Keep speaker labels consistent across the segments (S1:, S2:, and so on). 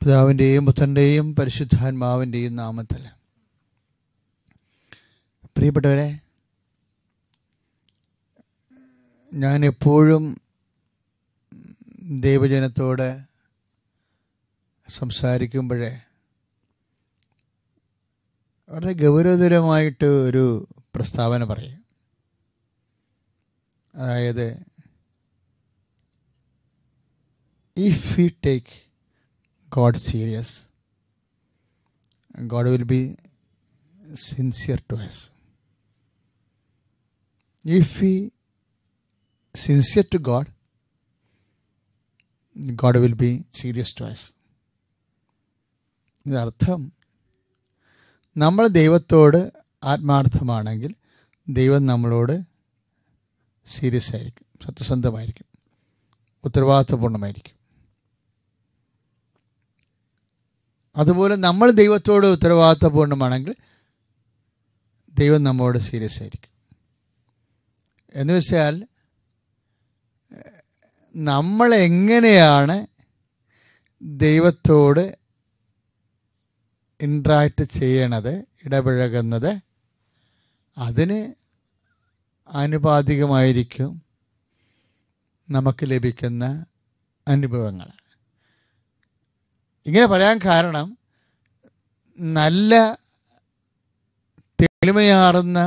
S1: പിതാവിൻ്റെയും പുത്രൻ്റെയും പരിശുദ്ധാത്മാവിൻ്റെയും നാമത്തിൽ പ്രിയപ്പെട്ടവരെ ഞാൻ എപ്പോഴും ദൈവജനത്തോട് സംസാരിക്കുമ്പോഴേ വളരെ ഗൗരവതരമായിട്ട് ഒരു പ്രസ്താവന പറയും അതായത് if you take God serious God will be sincere to us if we sincere to God God will be serious to us ഇതർത്ഥം നമ്മൾ ദൈവത്തോട് ആത്മാർത്ഥമാണെങ്കിൽ ദൈവം നമ്മളോട് സീരിയസ് ആയിരിക്കും സത്യസന്ധമായിരിക്കും ഉത്തരവാദിത്വപൂർണ്ണമായിരിക്കും അതുപോലെ നമ്മൾ ദൈവത്തോട് ഉത്തരവാദിത്വപൂർണ്ണമാണെങ്കിൽ ദൈവം നമ്മോട് സീരിയസ് ആയിരിക്കും എന്ന് വെച്ചാൽ നമ്മൾ എങ്ങനെയാണ് ദൈവത്തോട് ഇൻട്രാക്ട് ചെയ്യണത് ഇടപഴകുന്നത് അതിന് ആനുപാതികമായിരിക്കും നമുക്ക് ലഭിക്കുന്ന അനുഭവങ്ങൾ ഇങ്ങനെ പറയാൻ കാരണം നല്ല തെളിമയാറുന്ന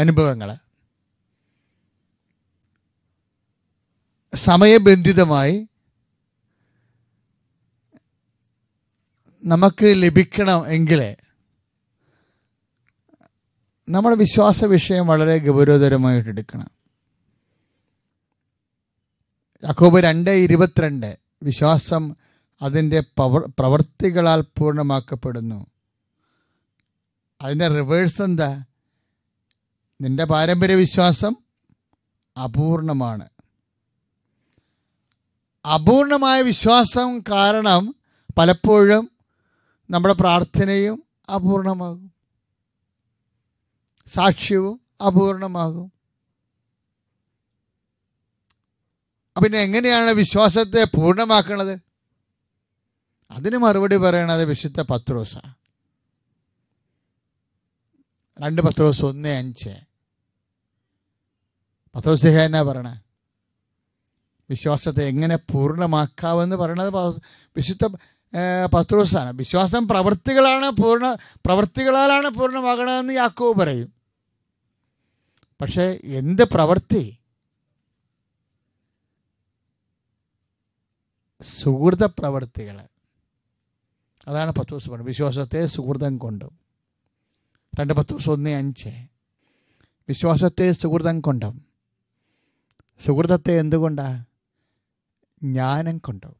S1: അനുഭവങ്ങൾ സമയബന്ധിതമായി നമുക്ക് ലഭിക്കണം എങ്കിലേ നമ്മുടെ വിശ്വാസ വിഷയം വളരെ ഗൗരവതരമായിട്ട് എടുക്കണം അക്കോബ് രണ്ട് ഇരുപത്തിരണ്ട് വിശ്വാസം അതിൻ്റെ പവർ പ്രവർത്തികളാൽ പൂർണ്ണമാക്കപ്പെടുന്നു അതിൻ്റെ റിവേഴ്സ് എന്താ നിൻ്റെ പാരമ്പര്യ വിശ്വാസം അപൂർണമാണ് അപൂർണമായ വിശ്വാസം കാരണം പലപ്പോഴും നമ്മുടെ പ്രാർത്ഥനയും അപൂർണമാകും സാക്ഷ്യവും അപൂർണമാകും പിന്നെ എങ്ങനെയാണ് വിശ്വാസത്തെ പൂർണ്ണമാക്കുന്നത് അതിന് മറുപടി പറയണത് വിശുദ്ധ പത്രോസ രണ്ട് പത്രോസ് ഒന്ന് അഞ്ച് പത്രോസിഹ എന്നാ പറയണേ വിശ്വാസത്തെ എങ്ങനെ പൂർണ്ണമാക്കാവെന്ന് പറയണത് വിശുദ്ധ പത്രോസാണ് വിശ്വാസം പ്രവൃത്തികളാണ് പൂർണ്ണ പ്രവൃത്തികളാലാണ് പൂർണ്ണമാകണമെന്ന് യാക്കോവ് പറയും പക്ഷേ എന്ത് പ്രവൃത്തി സുഹൃത പ്രവൃത്തികൾ അതാണ് പത്ത് ദിവസം പറഞ്ഞത് വിശ്വാസത്തെ സുഹൃതം കൊണ്ടും രണ്ട് പത്ത് ദിവസം ഒന്ന് അഞ്ച് വിശ്വാസത്തെ സുഹൃതം കൊണ്ടും സുഹൃതത്തെ എന്തുകൊണ്ടാണ് ജ്ഞാനം കൊണ്ടും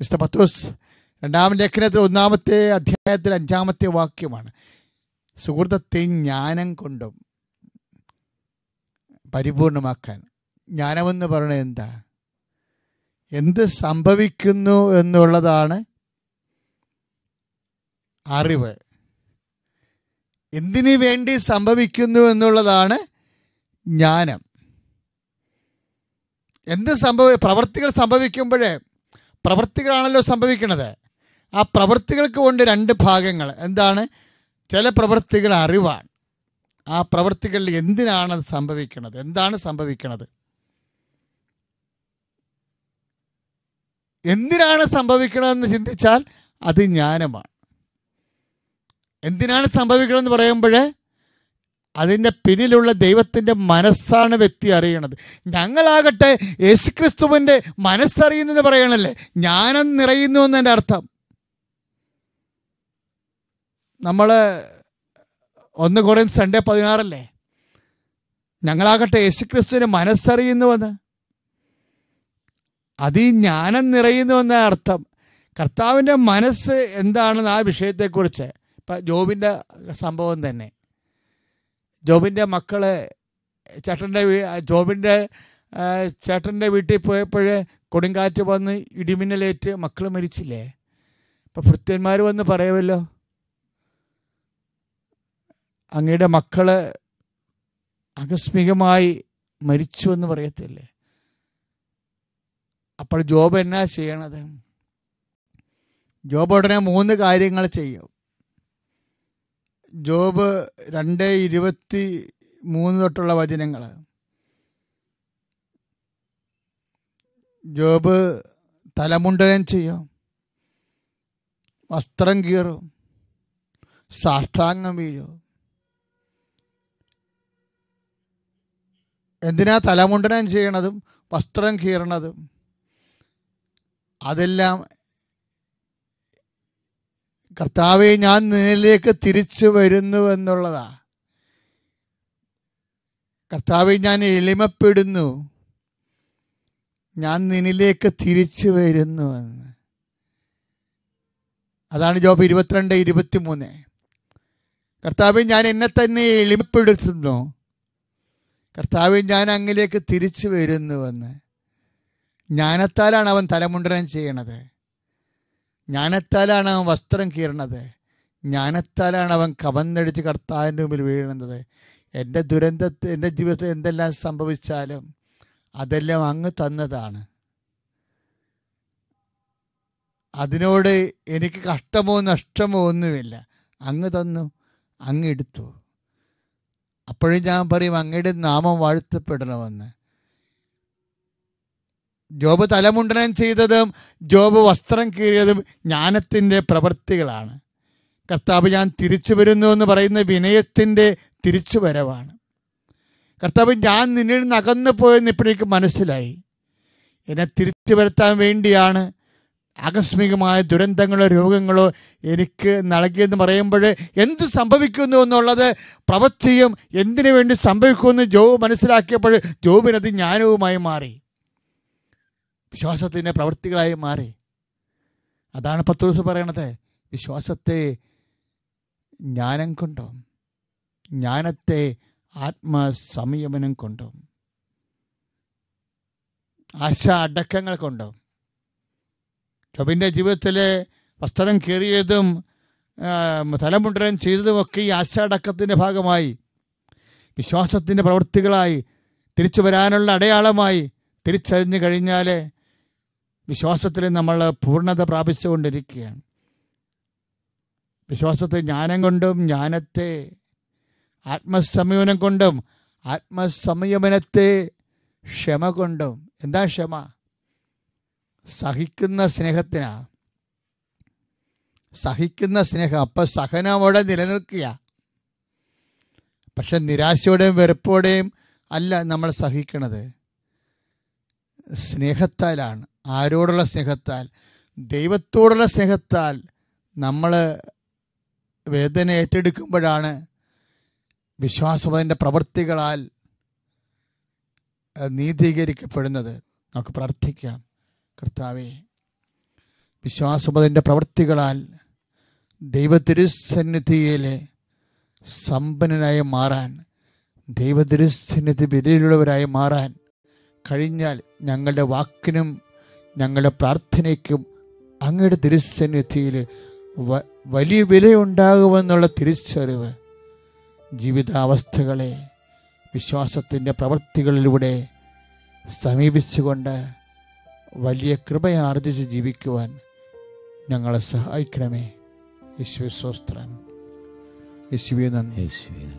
S1: വിശുദ്ധ പത്രോസ് രണ്ടാം ലേഖനത്തിൽ ഒന്നാമത്തെ അധ്യായത്തിൽ അഞ്ചാമത്തെ വാക്യമാണ് സുഹൃതത്തെ ജ്ഞാനം കൊണ്ടും പരിപൂർണമാക്കാൻ ജ്ഞാനമെന്ന് പറയുന്നത് എന്താ എന്ത് സംഭവിക്കുന്നു എന്നുള്ളതാണ് അറിവ് എന്തിനു വേണ്ടി സംഭവിക്കുന്നു എന്നുള്ളതാണ് ജ്ഞാനം എന്ത് സംഭവ പ്രവർത്തികൾ സംഭവിക്കുമ്പോഴേ പ്രവർത്തികളാണല്ലോ സംഭവിക്കുന്നത് ആ പ്രവർത്തികൾക്ക് കൊണ്ട് രണ്ട് ഭാഗങ്ങൾ എന്താണ് ചില പ്രവൃത്തികൾ അറിവാണ് ആ പ്രവൃത്തികളിൽ എന്തിനാണ് അത് സംഭവിക്കുന്നത് എന്താണ് സംഭവിക്കുന്നത് എന്തിനാണ് സംഭവിക്കണമെന്ന് ചിന്തിച്ചാൽ അത് ജ്ഞാനമാണ് എന്തിനാണ് സംഭവിക്കണമെന്ന് പറയുമ്പോൾ അതിൻ്റെ പിന്നിലുള്ള ദൈവത്തിൻ്റെ മനസ്സാണ് വ്യക്തി അറിയണത് ഞങ്ങളാകട്ടെ യേശുക്രിസ്തുവിൻ്റെ മനസ്സറിയുന്നെന്ന് പറയണല്ലേ ജ്ഞാനം നിറയുന്നു എന്നതിൻ്റെ അർത്ഥം നമ്മൾ ഒന്ന് കുറേ സൺഡേ പതിനാറല്ലേ ഞങ്ങളാകട്ടെ യേശുക്രിസ്തുവിനെ മനസ്സറിയുന്നുവെന്ന് ജ്ഞാനം നിറയുന്നുവെന്ന അർത്ഥം കർത്താവിൻ്റെ മനസ്സ് എന്താണെന്ന് ആ വിഷയത്തെക്കുറിച്ച് ഇപ്പം ജോബിൻ്റെ സംഭവം തന്നെ ജോബിൻ്റെ മക്കള് ചേട്ടൻ്റെ ജോബിൻ്റെ ചേട്ടൻ്റെ വീട്ടിൽ പോയപ്പോൾ കൊടുങ്കാറ്റ് വന്ന് ഇടിമിന്നലേറ്റ് മക്കൾ മരിച്ചില്ലേ അപ്പം ഭൃത്യന്മാർ വന്ന് പറയുമല്ലോ അങ്ങയുടെ മക്കള് ആകസ്മികമായി മരിച്ചു എന്ന് പറയത്തില്ലേ അപ്പോൾ ജോബ് എന്നാ ചെയ്യണത് ജോബ് ഉടനെ മൂന്ന് കാര്യങ്ങൾ ചെയ്യും ജോബ് രണ്ട് ഇരുപത്തി മൂന്ന് തൊട്ടുള്ള വചനങ്ങൾ ജോബ് തലമുണ്ടനം ചെയ്യും വസ്ത്രം കീറും സാഷ്ടാംഗം വീഴും എന്തിനാ തലമുണ്ടനം ചെയ്യണതും വസ്ത്രം കീറണതും അതെല്ലാം കർത്താവെ ഞാൻ നിന്നിലേക്ക് തിരിച്ചു വരുന്നു എന്നുള്ളതാ കർത്താവെ ഞാൻ എളിമപ്പെടുന്നു ഞാൻ നിന്നിലേക്ക് തിരിച്ചു വരുന്നു എന്ന് അതാണ് ജോബ് ഇരുപത്തിരണ്ട് മൂന്ന് കർത്താവ് ഞാൻ എന്നെ തന്നെ എളിമപ്പെടുത്തുന്നു കർത്താവ് ഞാൻ അങ്ങിലേക്ക് തിരിച്ചു വരുന്നുവെന്ന് ജ്ഞാനത്താലാണ് അവൻ തലമുണ്ടനം ചെയ്യണത് ജ്ഞാനത്താലാണ് അവൻ വസ്ത്രം കീറണത് ജ്ഞാനത്താലാണ് അവൻ കവന്നടിച്ച് കർത്താവിൻ്റെ മുമ്പിൽ വീഴുന്നത് എൻ്റെ ദുരന്തത്തെ എൻ്റെ ജീവിതത്തിൽ എന്തെല്ലാം സംഭവിച്ചാലും അതെല്ലാം അങ്ങ് തന്നതാണ് അതിനോട് എനിക്ക് കഷ്ടമോ നഷ്ടമോ ഒന്നുമില്ല അങ്ങ് തന്നു അങ്ങ് എടുത്തു അപ്പോഴും ഞാൻ പറയും അങ്ങയുടെ നാമം വാഴ്ത്തപ്പെടണമെന്ന് ജോബ് തലമുണ്ടനം ചെയ്തതും ജോബ് വസ്ത്രം കീറിയതും ജ്ഞാനത്തിൻ്റെ പ്രവൃത്തികളാണ് കർത്താവ് ഞാൻ തിരിച്ചു വരുന്നു എന്ന് പറയുന്ന വിനയത്തിൻ്റെ തിരിച്ചു വരവാണ് കർത്താവ് ഞാൻ നിന്നിൽ നിന്ന് അകന്നു പോയെന്ന് ഇപ്പോഴേക്ക് മനസ്സിലായി എന്നെ തിരിച്ചു വരുത്താൻ വേണ്ടിയാണ് ആകസ്മികമായ ദുരന്തങ്ങളോ രോഗങ്ങളോ എനിക്ക് നൽകിയെന്ന് പറയുമ്പോൾ എന്ത് സംഭവിക്കുന്നു എന്നുള്ളത് പ്രവൃത്തിയും എന്തിനു വേണ്ടി സംഭവിക്കുമെന്ന് ജോബ് മനസ്സിലാക്കിയപ്പോൾ ജോബിനത് ജ്ഞാനവുമായി മാറി വിശ്വാസത്തിൻ്റെ പ്രവൃത്തികളായി മാറി അതാണ് പത്ത് ദിവസം പറയണത് വിശ്വാസത്തെ ജ്ഞാനം കൊണ്ടോ ജ്ഞാനത്തെ ആത്മസംയമനം കൊണ്ടോ ആശ അടക്കങ്ങൾ കൊണ്ടോ ടബിൻ്റെ ജീവിതത്തിലെ വസ്ത്രം കയറിയതും തലമുണ്ടരം ഒക്കെ ഈ ആശാടക്കത്തിൻ്റെ ഭാഗമായി വിശ്വാസത്തിൻ്റെ പ്രവൃത്തികളായി തിരിച്ചു വരാനുള്ള അടയാളമായി തിരിച്ചറിഞ്ഞു കഴിഞ്ഞാൽ വിശ്വാസത്തിൽ നമ്മൾ പൂർണ്ണത പ്രാപിച്ചുകൊണ്ടിരിക്കുകയാണ് വിശ്വാസത്തെ ജ്ഞാനം കൊണ്ടും ജ്ഞാനത്തെ ആത്മസംയമനം കൊണ്ടും ആത്മസംയമനത്തെ ക്ഷമ കൊണ്ടും എന്താ ക്ഷമ സഹിക്കുന്ന സ്നേഹത്തിനാ സഹിക്കുന്ന സ്നേഹം അപ്പൊ സഹനം അവിടെ നിലനിൽക്കുക പക്ഷെ നിരാശയോടെയും വെറുപ്പോടെയും അല്ല നമ്മൾ സഹിക്കണത് സ്നേഹത്താലാണ് ആരോടുള്ള സ്നേഹത്താൽ ദൈവത്തോടുള്ള സ്നേഹത്താൽ നമ്മൾ വേദന ഏറ്റെടുക്കുമ്പോഴാണ് വിശ്വാസം പ്രവൃത്തികളാൽ നീതീകരിക്കപ്പെടുന്നത് നമുക്ക് പ്രാർത്ഥിക്കാം കർത്താവേ വിശ്വാസമതിൻ്റെ പ്രവൃത്തികളാൽ ദൈവതിരുസന്നിധിയിലെ സമ്പന്നനായി മാറാൻ ദൈവതിരുസന്നിധി വിലയിലുള്ളവരായി മാറാൻ കഴിഞ്ഞാൽ ഞങ്ങളുടെ വാക്കിനും ഞങ്ങളുടെ പ്രാർത്ഥനയ്ക്കും അങ്ങയുടെ തിരുസന്നിധിയിൽ വലിയ വിലയുണ്ടാകുമെന്നുള്ള തിരിച്ചറിവ് ജീവിതാവസ്ഥകളെ വിശ്വാസത്തിൻ്റെ പ്രവൃത്തികളിലൂടെ സമീപിച്ചുകൊണ്ട് വലിയ കൃപയാർജിച്ച് ജീവിക്കുവാൻ ഞങ്ങളെ സഹായിക്കണമേ യേശുവെ സ്വസ്ത്രം യേശുവെ നന്ദി